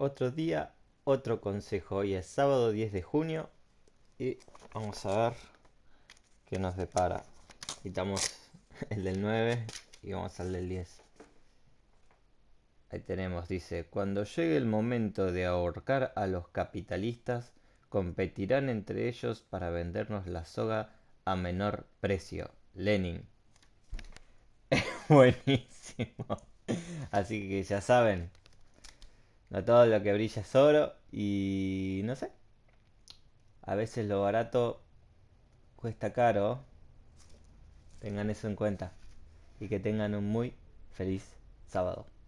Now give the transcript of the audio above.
otro día, otro consejo. Hoy es sábado 10 de junio y vamos a ver qué nos depara. Quitamos el del 9 y vamos al del 10. Ahí tenemos, dice, cuando llegue el momento de ahorcar a los capitalistas, competirán entre ellos para vendernos la soga a menor precio. Lenin. Buenísimo. Así que ya saben, no todo lo que brilla es oro y no sé. A veces lo barato cuesta caro. Tengan eso en cuenta y que tengan un muy feliz sábado.